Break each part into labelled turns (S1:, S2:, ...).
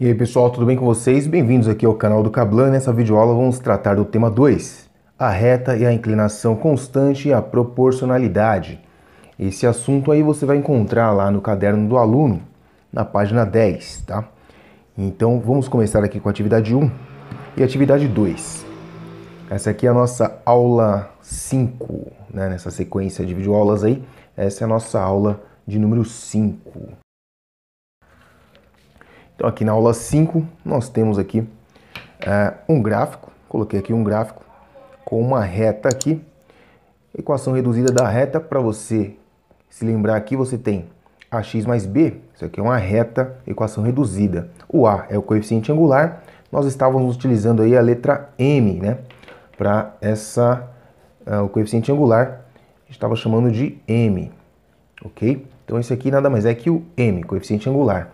S1: E aí pessoal, tudo bem com vocês? Bem-vindos aqui ao canal do Cablan. Nessa videoaula vamos tratar do tema 2, a reta e a inclinação constante e a proporcionalidade. Esse assunto aí você vai encontrar lá no caderno do aluno, na página 10, tá? Então vamos começar aqui com a atividade 1 e atividade 2. Essa aqui é a nossa aula 5, né? nessa sequência de videoaulas aí. Essa é a nossa aula de número 5. Então aqui na aula 5 nós temos aqui uh, um gráfico, coloquei aqui um gráfico com uma reta aqui, equação reduzida da reta, para você se lembrar aqui você tem ax mais b, isso aqui é uma reta, equação reduzida. O a é o coeficiente angular, nós estávamos utilizando aí a letra m, né, para essa, uh, o coeficiente angular, a gente estava chamando de m, ok? Então esse aqui nada mais é que o m, coeficiente angular.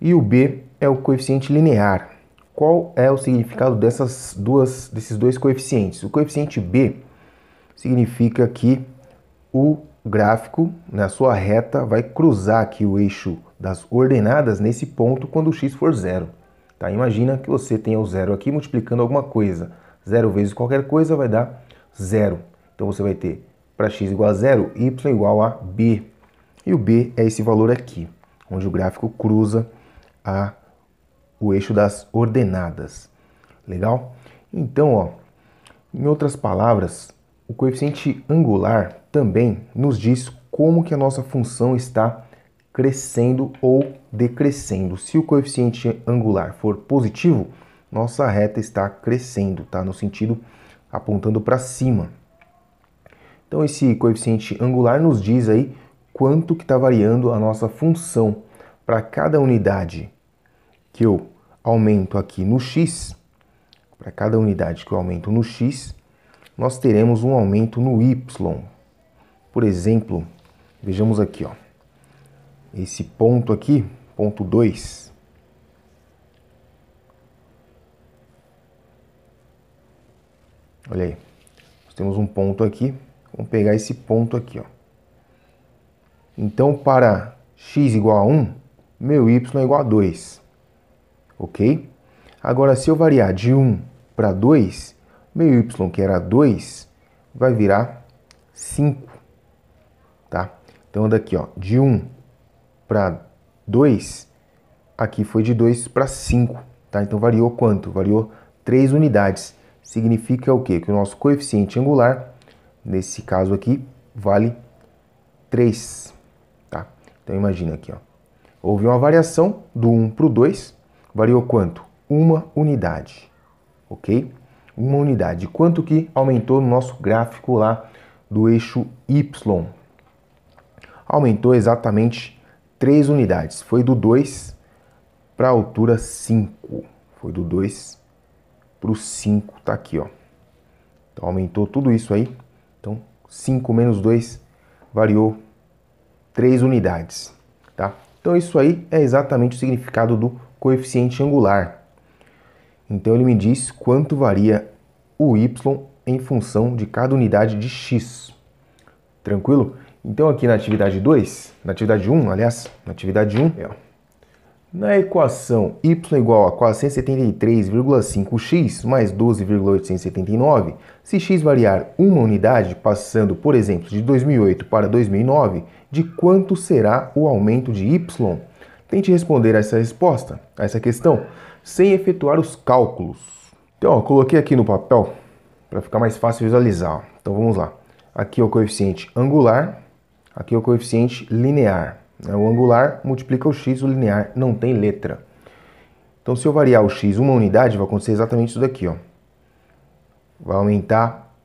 S1: E o B é o coeficiente linear. Qual é o significado dessas duas, desses dois coeficientes? O coeficiente B significa que o gráfico, na sua reta, vai cruzar aqui o eixo das ordenadas nesse ponto quando o x for zero. Tá? Imagina que você tenha o zero aqui multiplicando alguma coisa. Zero vezes qualquer coisa vai dar zero. Então você vai ter para x igual a zero, y igual a b. E o b é esse valor aqui, onde o gráfico cruza a o eixo das ordenadas. Legal? Então, ó, em outras palavras, o coeficiente angular também nos diz como que a nossa função está crescendo ou decrescendo. Se o coeficiente angular for positivo, nossa reta está crescendo, tá? No sentido apontando para cima. Então esse coeficiente angular nos diz aí quanto que está variando a nossa função para cada unidade que eu aumento aqui no x, para cada unidade que eu aumento no x, nós teremos um aumento no y. Por exemplo, vejamos aqui, ó, esse ponto aqui, ponto 2, Olha aí, nós temos um ponto aqui, vamos pegar esse ponto aqui, ó. Então, para x igual a 1, meu y é igual a 2 ok? Agora, se eu variar de 1 para 2, meu y, que era 2, vai virar 5, tá? Então, daqui, ó, de 1 para 2, aqui foi de 2 para 5, tá? Então, variou quanto? Variou 3 unidades. Significa o quê? Que o nosso coeficiente angular, nesse caso aqui, vale 3, tá? Então, imagina aqui, ó. Houve uma variação do 1 para o 2, variou quanto? Uma unidade, ok? Uma unidade. Quanto que aumentou no nosso gráfico lá do eixo Y? Aumentou exatamente 3 unidades. Foi do 2 para a altura 5. Foi do 2 para o 5, está aqui, ó. Então aumentou tudo isso aí. Então 5 menos 2 variou 3 unidades, tá? Então isso aí é exatamente o significado do coeficiente angular. Então ele me diz quanto varia o y em função de cada unidade de x. Tranquilo? Então aqui na atividade 2, na atividade 1, aliás, na atividade 1, na equação y igual a 473,5x mais 12,879, se x variar uma unidade, passando, por exemplo, de 2008 para 2009, de quanto será o aumento de y? Tente responder a essa resposta, a essa questão, sem efetuar os cálculos. Então, ó, coloquei aqui no papel para ficar mais fácil visualizar. Ó. Então vamos lá. Aqui é o coeficiente angular, aqui é o coeficiente linear. Né? O angular multiplica o x, o linear não tem letra. Então se eu variar o x uma unidade, vai acontecer exatamente isso daqui. Ó. Vai aumentar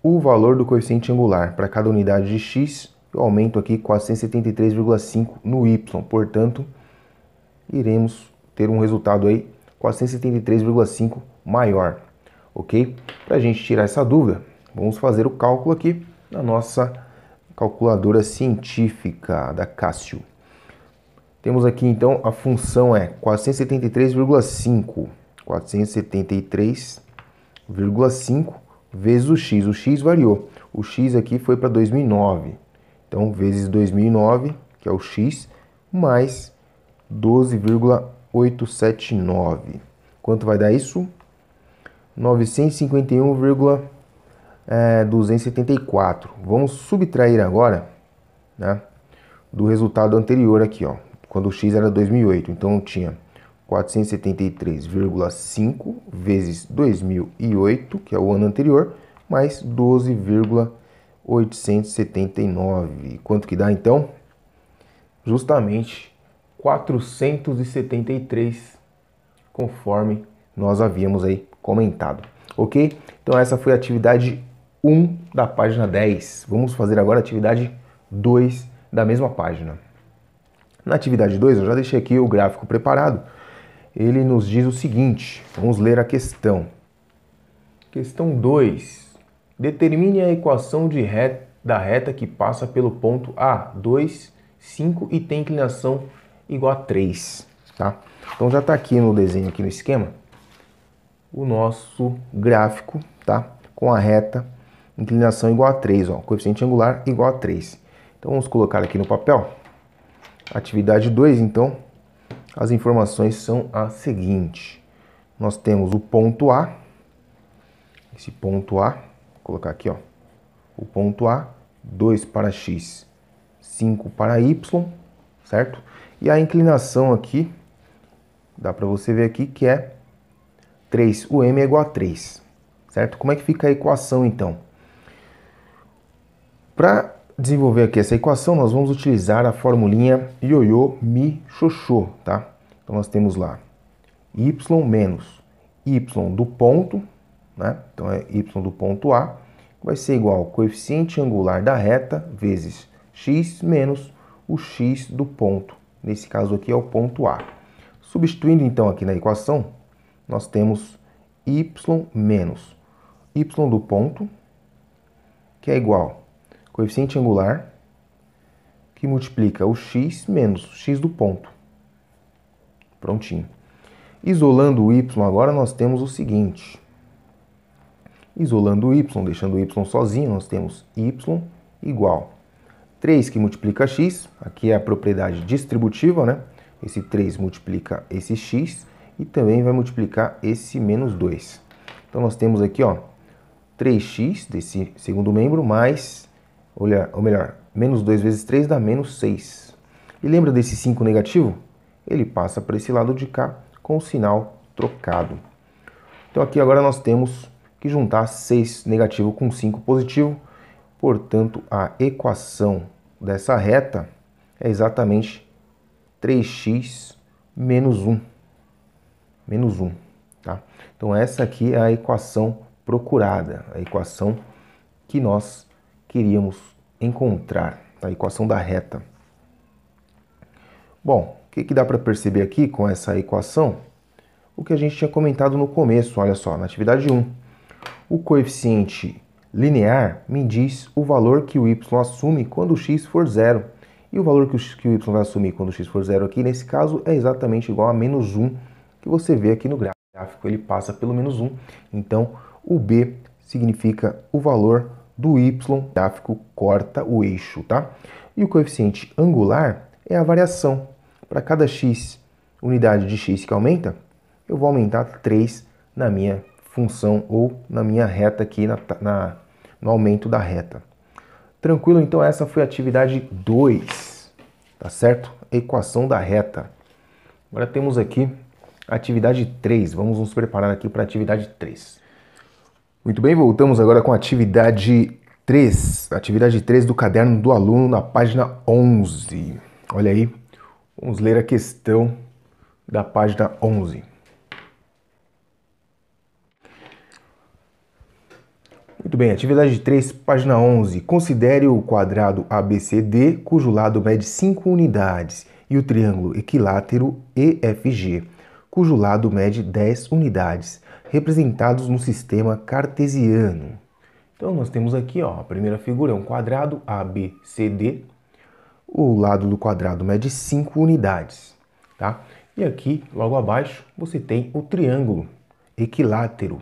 S1: o valor do coeficiente angular. Para cada unidade de x, o aumento aqui 473,5 no Y. Portanto, iremos ter um resultado aí 473,5 maior, ok? Para a gente tirar essa dúvida, vamos fazer o cálculo aqui na nossa calculadora científica da Cássio. Temos aqui então a função é 473,5. 473,5 vezes o x. O x variou. O x aqui foi para 2009. Então, vezes 2009, que é o X, mais 12,879. Quanto vai dar isso? 951,274. Eh, Vamos subtrair agora, né? Do resultado anterior aqui, ó. Quando o X era 2008, então tinha 473,5 vezes 2008, que é o ano anterior, mais 12,8. 879. Quanto que dá então? Justamente 473, conforme nós havíamos aí comentado, ok? Então essa foi a atividade 1 da página 10. Vamos fazer agora a atividade 2 da mesma página. Na atividade 2, eu já deixei aqui o gráfico preparado. Ele nos diz o seguinte, vamos ler a questão. Questão 2 Determine a equação de reta, da reta que passa pelo ponto A, 2, 5 e tem inclinação igual a 3. Tá? Então já está aqui no desenho, aqui no esquema, o nosso gráfico tá? com a reta inclinação igual a 3, ó, coeficiente angular igual a 3. Então vamos colocar aqui no papel. Atividade 2, então, as informações são a seguinte. Nós temos o ponto A, esse ponto A, colocar aqui, ó, o ponto A, 2 para X, 5 para Y, certo? E a inclinação aqui, dá para você ver aqui que é 3, o M é igual a 3, certo? Como é que fica a equação então? Para desenvolver aqui essa equação, nós vamos utilizar a formulinha ioiô mi xoxô, tá? Então nós temos lá y menos y do ponto né? Então é y do ponto A vai ser igual ao coeficiente angular da reta vezes x menos o x do ponto. Nesse caso aqui é o ponto A. Substituindo então aqui na equação, nós temos y menos y do ponto, que é igual ao coeficiente angular, que multiplica o x menos o x do ponto. Prontinho. Isolando o y agora, nós temos o seguinte. Isolando o y, deixando o y sozinho, nós temos y igual 3 que multiplica x, aqui é a propriedade distributiva, né? Esse 3 multiplica esse x e também vai multiplicar esse menos 2. Então nós temos aqui, ó, 3x desse segundo membro mais, olha, ou melhor, menos 2 vezes 3 dá menos 6. E lembra desse 5 negativo? Ele passa para esse lado de cá com o sinal trocado. Então aqui agora nós temos que juntar 6 negativo com 5 positivo. Portanto, a equação dessa reta é exatamente 3x menos 1. Menos 1. Tá? Então, essa aqui é a equação procurada, a equação que nós queríamos encontrar, tá? a equação da reta. Bom, o que, que dá para perceber aqui com essa equação? O que a gente tinha comentado no começo, olha só, na atividade 1 o coeficiente linear me diz o valor que o y assume quando o x for zero. E o valor que o, que o y vai assumir quando o x for zero aqui, nesse caso, é exatamente igual a menos 1, que você vê aqui no gráfico. Ele passa pelo menos 1. Então, o b significa o valor do y, o gráfico corta o eixo, tá? E o coeficiente angular é a variação. Para cada x, unidade de x que aumenta, eu vou aumentar 3 na minha função ou na minha reta aqui, na, na, no aumento da reta. Tranquilo? Então essa foi a atividade 2, tá certo? Equação da reta. Agora temos aqui a atividade 3. Vamos nos preparar aqui para a atividade 3. Muito bem, voltamos agora com a atividade 3. Atividade 3 do caderno do aluno na página 11. Olha aí, vamos ler a questão da página 11. Muito bem, atividade 3, página 11. Considere o quadrado ABCD, cujo lado mede 5 unidades, e o triângulo equilátero EFG, cujo lado mede 10 unidades, representados no sistema cartesiano. Então, nós temos aqui ó, a primeira figura, é um quadrado ABCD. O lado do quadrado mede 5 unidades. Tá? E aqui, logo abaixo, você tem o triângulo equilátero,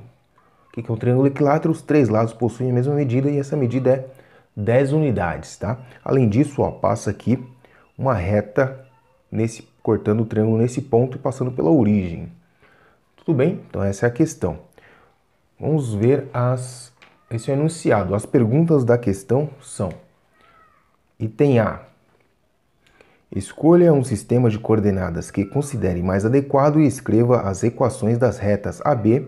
S1: que é um triângulo equilátero, os três lados possuem a mesma medida e essa medida é 10 unidades, tá? Além disso, ó, passa aqui uma reta nesse cortando o triângulo nesse ponto e passando pela origem. Tudo bem? Então essa é a questão. Vamos ver as esse é o enunciado. As perguntas da questão são: item A. Escolha um sistema de coordenadas que considere mais adequado e escreva as equações das retas AB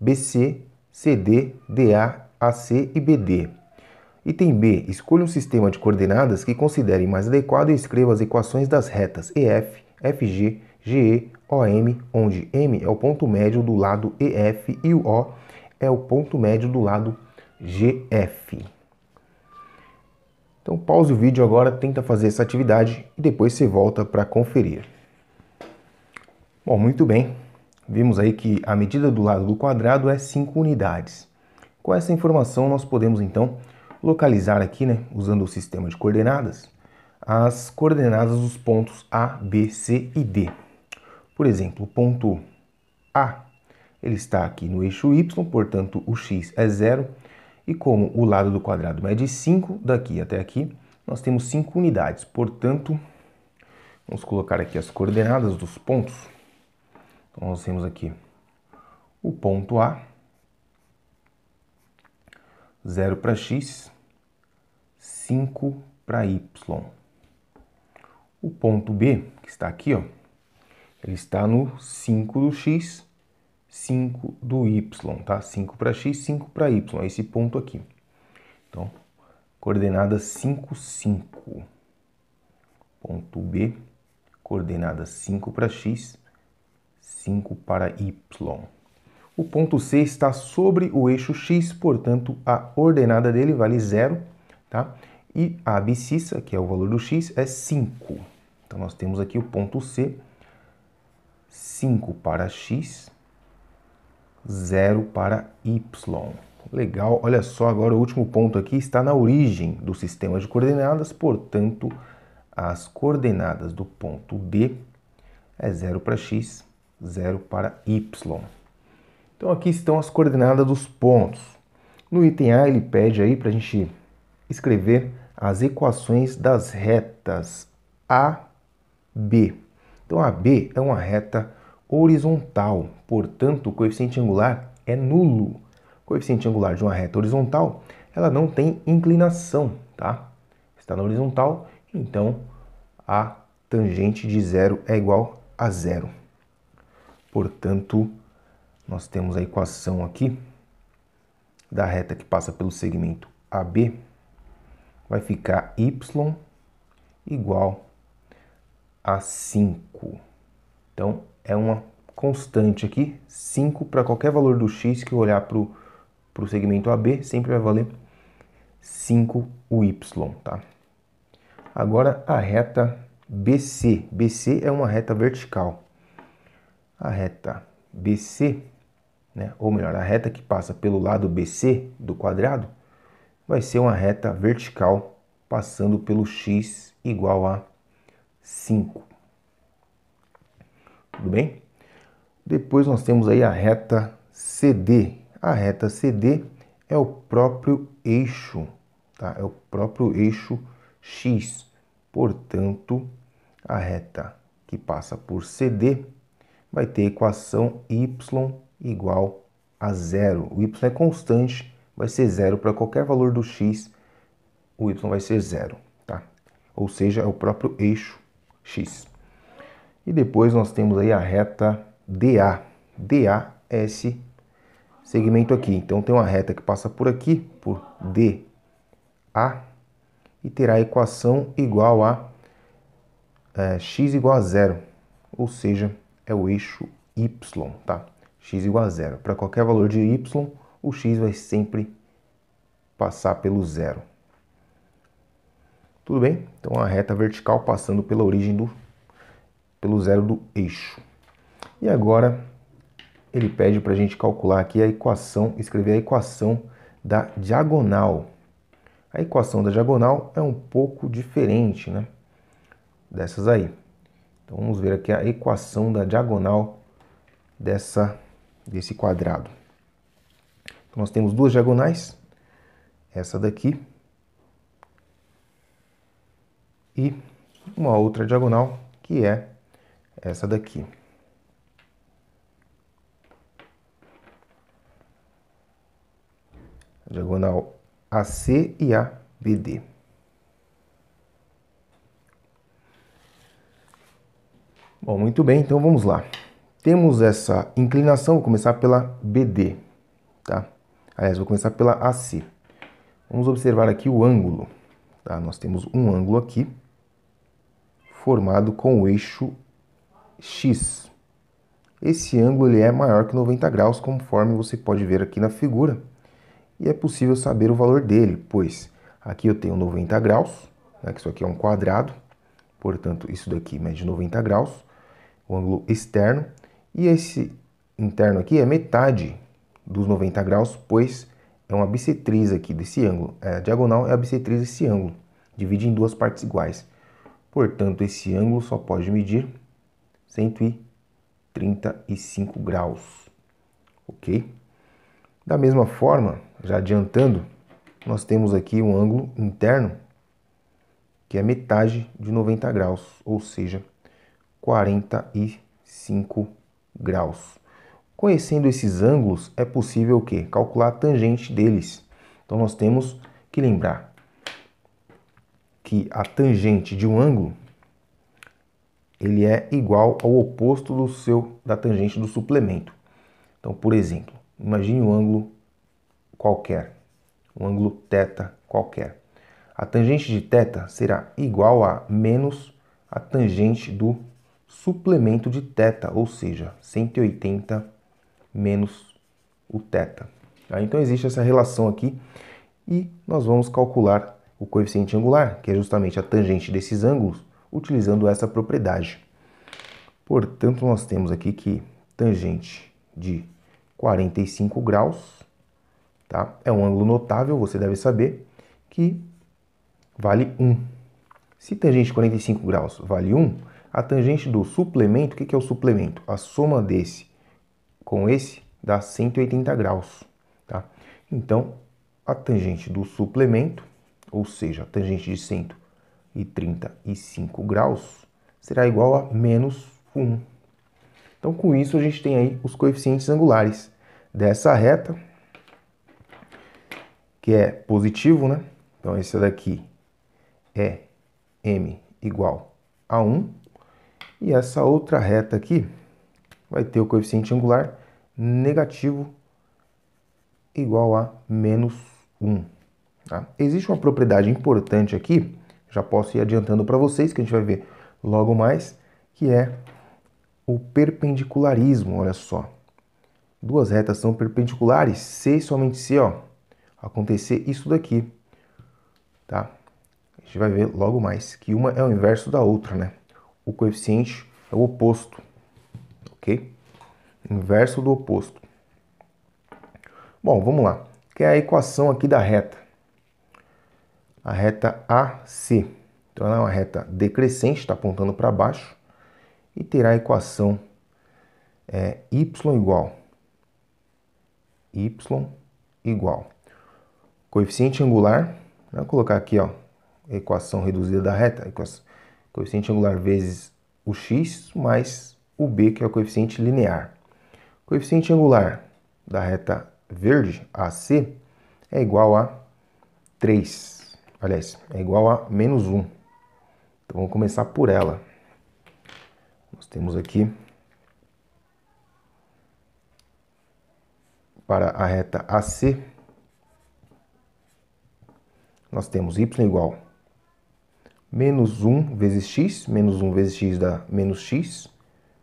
S1: BC, CD, DA, AC e BD. Item B. Escolha um sistema de coordenadas que considere mais adequado e escreva as equações das retas EF, FG, GE, OM, onde M é o ponto médio do lado EF e o O é o ponto médio do lado GF. Então pause o vídeo agora, tenta fazer essa atividade e depois você volta para conferir. Bom, muito bem. Vimos aí que a medida do lado do quadrado é 5 unidades. Com essa informação, nós podemos então localizar aqui, né, usando o sistema de coordenadas, as coordenadas dos pontos A, B, C e D. Por exemplo, o ponto A ele está aqui no eixo y, portanto o x é zero. E como o lado do quadrado mede é 5, daqui até aqui, nós temos 5 unidades. Portanto, vamos colocar aqui as coordenadas dos pontos. Então nós temos aqui o ponto A, 0 para x, 5 para y. O ponto B, que está aqui, ó, ele está no 5 do x, 5 do y, tá? 5 para x, 5 para y, é esse ponto aqui. Então, coordenada 5, 5. Ponto B, coordenada 5 para x, 5 para y. O ponto C está sobre o eixo x, portanto, a ordenada dele vale zero, tá? E a abscissa, que é o valor do x, é 5. Então, nós temos aqui o ponto C, 5 para x, 0 para y. Legal, olha só, agora o último ponto aqui está na origem do sistema de coordenadas, portanto, as coordenadas do ponto D é 0 para x, 0 para y. Então aqui estão as coordenadas dos pontos. No item A ele pede aí para a gente escrever as equações das retas a, b. Então AB é uma reta horizontal, portanto o coeficiente angular é nulo. O coeficiente angular de uma reta horizontal, ela não tem inclinação, tá? Está na horizontal, então a tangente de zero é igual a zero. Portanto, nós temos a equação aqui da reta que passa pelo segmento AB, vai ficar y igual a 5. Então, é uma constante aqui, 5 para qualquer valor do x que eu olhar para o segmento AB, sempre vai valer 5 o y, tá? Agora, a reta BC. BC é uma reta vertical a reta BC, né, ou melhor, a reta que passa pelo lado BC do quadrado, vai ser uma reta vertical passando pelo x igual a 5. Tudo bem? Depois nós temos aí a reta CD. A reta CD é o próprio eixo, tá? É o próprio eixo x. Portanto, a reta que passa por CD vai ter equação y igual a zero. O y é constante, vai ser zero para qualquer valor do x, o y vai ser zero, tá? Ou seja, é o próprio eixo x. E depois nós temos aí a reta DA. DA é esse segmento aqui. Então tem uma reta que passa por aqui, por DA, e terá a equação igual a é, x igual a zero. Ou seja, é o eixo y, tá? x igual a zero. Para qualquer valor de y, o x vai sempre passar pelo zero. Tudo bem? Então a reta vertical passando pela origem do pelo zero do eixo. E agora ele pede para a gente calcular aqui a equação, escrever a equação da diagonal. A equação da diagonal é um pouco diferente, né? Dessas aí. Então vamos ver aqui a equação da diagonal dessa, desse quadrado. Então, nós temos duas diagonais, essa daqui e uma outra diagonal que é essa daqui. diagonal AC e ABD. Bom, muito bem, então vamos lá. Temos essa inclinação, vou começar pela BD, tá? Aliás, vou começar pela AC. Vamos observar aqui o ângulo, tá? Nós temos um ângulo aqui formado com o eixo X. Esse ângulo ele é maior que 90 graus, conforme você pode ver aqui na figura. E é possível saber o valor dele, pois aqui eu tenho 90 graus, né, que isso aqui é um quadrado, portanto isso daqui mede 90 graus o ângulo externo, e esse interno aqui é metade dos 90 graus, pois é uma bissetriz aqui desse ângulo. É, a diagonal é a bissetriz desse ângulo, divide em duas partes iguais. Portanto, esse ângulo só pode medir 135 graus, ok? Da mesma forma, já adiantando, nós temos aqui um ângulo interno que é metade de 90 graus, ou seja, 45 graus. Conhecendo esses ângulos, é possível o quê? Calcular a tangente deles. Então, nós temos que lembrar que a tangente de um ângulo ele é igual ao oposto do seu da tangente do suplemento. Então, por exemplo, imagine um ângulo qualquer, um ângulo θ qualquer. A tangente de θ será igual a menos a tangente do suplemento de θ, ou seja, 180 menos o θ. Tá? Então existe essa relação aqui e nós vamos calcular o coeficiente angular, que é justamente a tangente desses ângulos, utilizando essa propriedade. Portanto, nós temos aqui que tangente de 45 graus tá? é um ângulo notável, você deve saber, que vale 1. Se tangente de 45 graus vale 1, a tangente do suplemento, o que é o suplemento? A soma desse com esse dá 180 graus. Tá? Então, a tangente do suplemento, ou seja, a tangente de 135 graus, será igual a menos 1. Então, com isso, a gente tem aí os coeficientes angulares dessa reta, que é positivo, né? Então, esse daqui é m igual a 1 e essa outra reta aqui vai ter o coeficiente angular negativo igual a menos 1. Tá? Existe uma propriedade importante aqui, já posso ir adiantando para vocês, que a gente vai ver logo mais, que é o perpendicularismo, olha só. Duas retas são perpendiculares, se somente se ó, acontecer isso daqui, tá? A gente vai ver logo mais que uma é o inverso da outra, né? o coeficiente é o oposto, ok? Inverso do oposto. Bom, vamos lá. Que é a equação aqui da reta. A reta AC. Então ela é uma reta decrescente, está apontando para baixo. E terá a equação é, Y igual. Y igual. Coeficiente angular. Vamos colocar aqui, ó. Equação reduzida da reta. Equação coeficiente angular vezes o x mais o b, que é o coeficiente linear. O coeficiente angular da reta verde, AC, é igual a 3. Aliás, é igual a menos 1. Então vamos começar por ela. Nós temos aqui para a reta AC, nós temos y igual menos 1 vezes x, menos 1 vezes x dá menos x,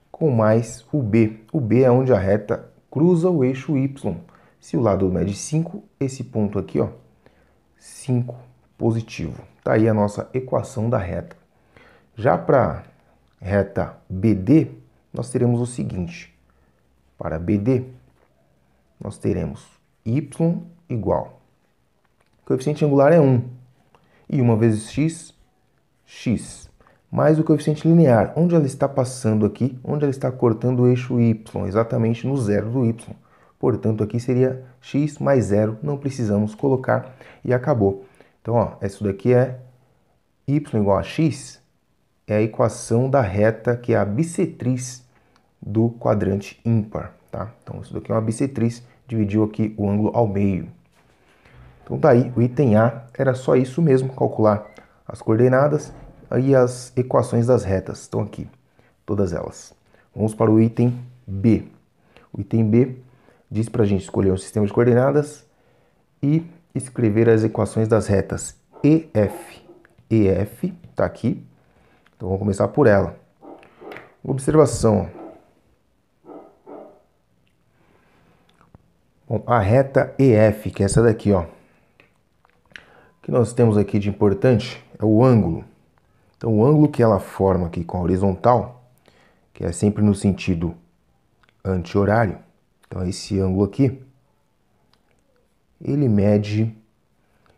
S1: com mais o b. O b é onde a reta cruza o eixo y. Se o lado mede 5, esse ponto aqui, ó, 5 positivo. Está aí a nossa equação da reta. Já para a reta BD, nós teremos o seguinte. Para BD, nós teremos y igual. O coeficiente angular é 1. E 1 vezes x x mais o coeficiente linear, onde ela está passando aqui, onde ela está cortando o eixo y, exatamente no zero do y. Portanto, aqui seria x mais zero, não precisamos colocar e acabou. Então, ó, isso daqui é y igual a x, é a equação da reta que é a bissetriz do quadrante ímpar. Tá? Então, isso daqui é uma bissetriz, dividiu aqui o ângulo ao meio. Então, daí, tá o item A era só isso mesmo, calcular as coordenadas e as equações das retas estão aqui, todas elas. Vamos para o item B. O item B diz para a gente escolher um sistema de coordenadas e escrever as equações das retas EF. EF está aqui, então vamos começar por ela. Observação. Bom, a reta EF, que é essa daqui, ó. O que nós temos aqui de importante é o ângulo. Então, o ângulo que ela forma aqui com a horizontal, que é sempre no sentido anti-horário, então esse ângulo aqui, ele mede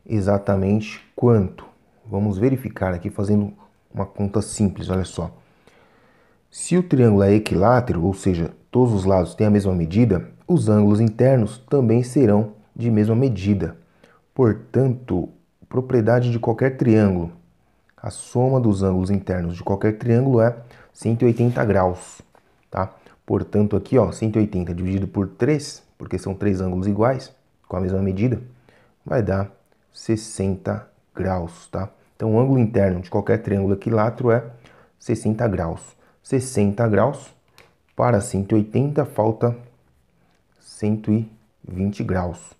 S1: exatamente quanto? Vamos verificar aqui fazendo uma conta simples, olha só. Se o triângulo é equilátero, ou seja, todos os lados têm a mesma medida, os ângulos internos também serão de mesma medida. Portanto, propriedade de qualquer triângulo a soma dos ângulos internos de qualquer triângulo é 180 graus, tá? Portanto, aqui, ó, 180 dividido por 3, porque são três ângulos iguais, com a mesma medida, vai dar 60 graus, tá? Então, o ângulo interno de qualquer triângulo equilátero é 60 graus. 60 graus para 180 falta 120 graus.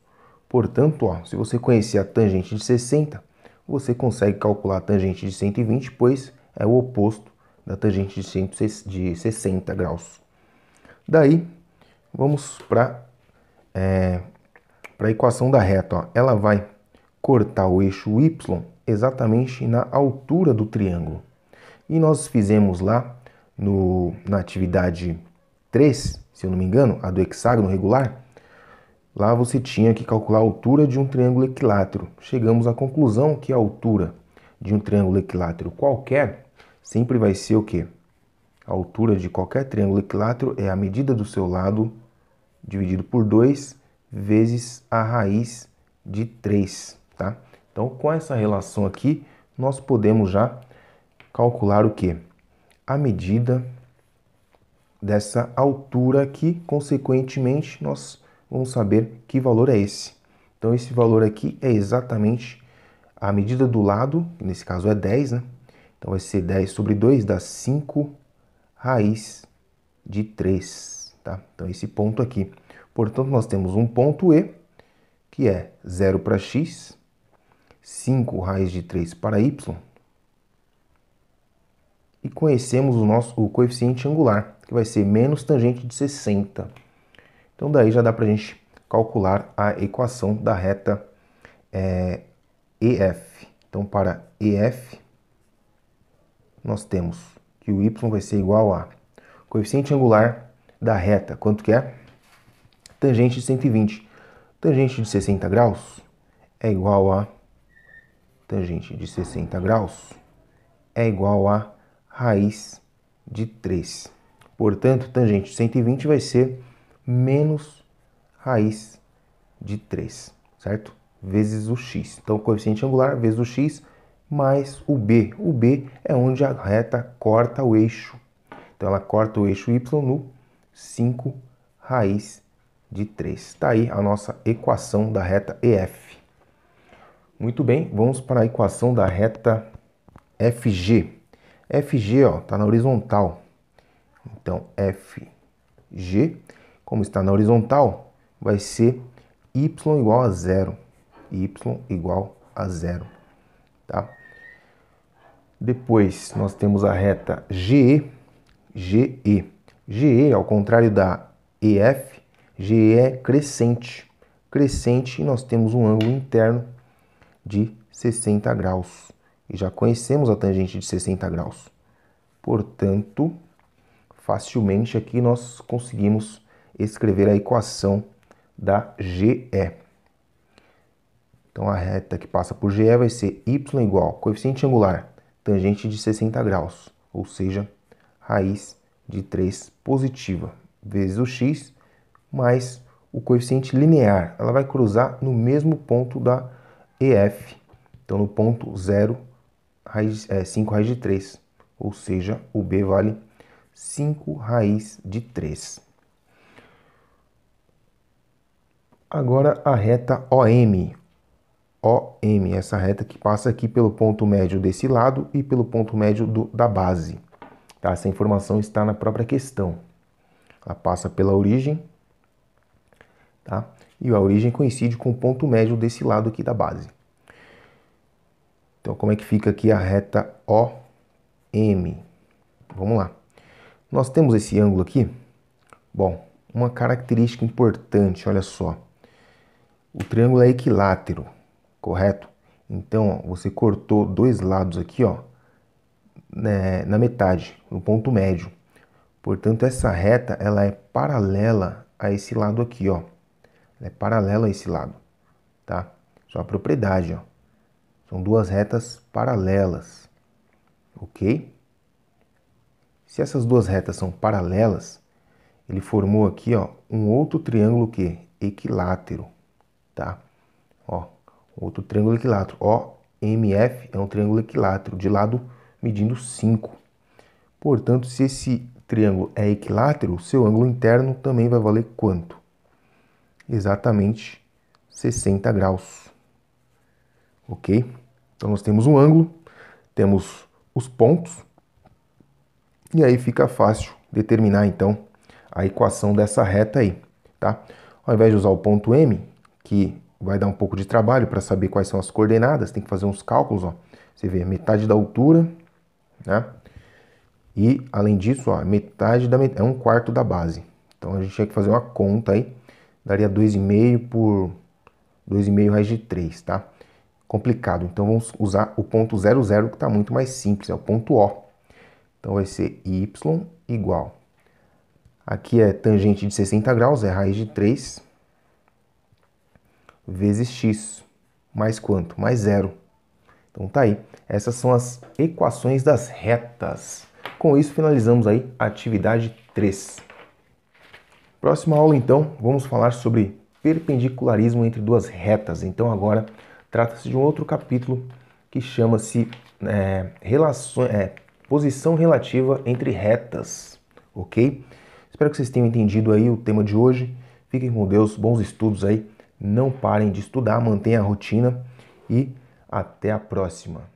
S1: Portanto, ó, se você conhecer a tangente de 60, você consegue calcular a tangente de 120, pois é o oposto da tangente de, 60 graus. Daí, vamos para é, a equação da reta. Ó. Ela vai cortar o eixo Y exatamente na altura do triângulo. E nós fizemos lá no, na atividade 3, se eu não me engano, a do hexágono regular, Lá você tinha que calcular a altura de um triângulo equilátero. Chegamos à conclusão que a altura de um triângulo equilátero qualquer sempre vai ser o quê? A altura de qualquer triângulo equilátero é a medida do seu lado dividido por 2 vezes a raiz de 3, tá? Então, com essa relação aqui, nós podemos já calcular o que? A medida dessa altura aqui, consequentemente, nós vamos saber que valor é esse. Então esse valor aqui é exatamente a medida do lado, que nesse caso é 10, né? Então vai ser 10 sobre 2 dá 5 raiz de 3, tá? Então esse ponto aqui. Portanto, nós temos um ponto E, que é 0 para x, 5 raiz de 3 para y, e conhecemos o nosso o coeficiente angular, que vai ser menos tangente de 60. Então daí já dá para a gente calcular a equação da reta é, eh, EF. Então para EF nós temos que o y vai ser igual a coeficiente angular da reta, quanto que é? Tangente de 120. Tangente de 60 graus é igual a tangente de 60 graus é igual a raiz de 3. Portanto, tangente de 120 vai ser menos raiz de 3, certo? Vezes o x. Então, o coeficiente angular vezes o x mais o b. O b é onde a reta corta o eixo. Então, ela corta o eixo y no 5 raiz de 3. Está aí a nossa equação da reta EF. Muito bem, vamos para a equação da reta FG. FG está na horizontal. Então, FG como está na horizontal, vai ser y igual a zero. y igual a zero, tá? Depois nós temos a reta GE, GE. GE, ao contrário da EF, GE é crescente. Crescente e nós temos um ângulo interno de 60 graus. E já conhecemos a tangente de 60 graus. Portanto, facilmente aqui nós conseguimos escrever a equação da GE. Então a reta que passa por GE vai ser y igual coeficiente angular tangente de 60 graus, ou seja, raiz de 3 positiva, vezes o x mais o coeficiente linear. Ela vai cruzar no mesmo ponto da EF, então no ponto 0, raiz, é, 5 raiz de 3, ou seja, o B vale 5 raiz de 3. Agora a reta OM. OM, essa reta que passa aqui pelo ponto médio desse lado e pelo ponto médio do, da base. Tá? Essa informação está na própria questão. Ela passa pela origem, tá? e a origem coincide com o ponto médio desse lado aqui da base. Então, como é que fica aqui a reta OM? Vamos lá. Nós temos esse ângulo aqui. Bom, uma característica importante, olha só. O triângulo é equilátero, correto? Então, ó, você cortou dois lados aqui, ó, né, na metade, no ponto médio. Portanto, essa reta, ela é paralela a esse lado aqui, ó. Ela é paralela a esse lado, tá? Isso é uma propriedade, ó. São duas retas paralelas, ok? Se essas duas retas são paralelas, ele formou aqui, ó, um outro triângulo que é equilátero tá? Ó, outro triângulo equilátero, OMF é um triângulo equilátero de lado medindo 5. Portanto, se esse triângulo é equilátero, seu ângulo interno também vai valer quanto? Exatamente 60 graus. OK? Então nós temos um ângulo, temos os pontos, e aí fica fácil determinar então a equação dessa reta aí, tá? Ao invés de usar o ponto M, que vai dar um pouco de trabalho para saber quais são as coordenadas, tem que fazer uns cálculos, ó. Você vê metade da altura, né? E além disso, ó, metade da met... é um quarto da base. Então a gente tinha que fazer uma conta aí, daria 2,5 por 2,5 raiz de 3, tá? Complicado. Então vamos usar o ponto 00 que está muito mais simples, é o ponto O. Então vai ser y igual. Aqui é tangente de 60 graus, é raiz de 3 vezes x, mais quanto? Mais zero. Então tá aí. Essas são as equações das retas. Com isso finalizamos aí a atividade 3. Próxima aula então, vamos falar sobre perpendicularismo entre duas retas. Então agora trata-se de um outro capítulo que chama-se é, relação, é, posição relativa entre retas, ok? Espero que vocês tenham entendido aí o tema de hoje. Fiquem com Deus, bons estudos aí não parem de estudar, mantenham a rotina e até a próxima.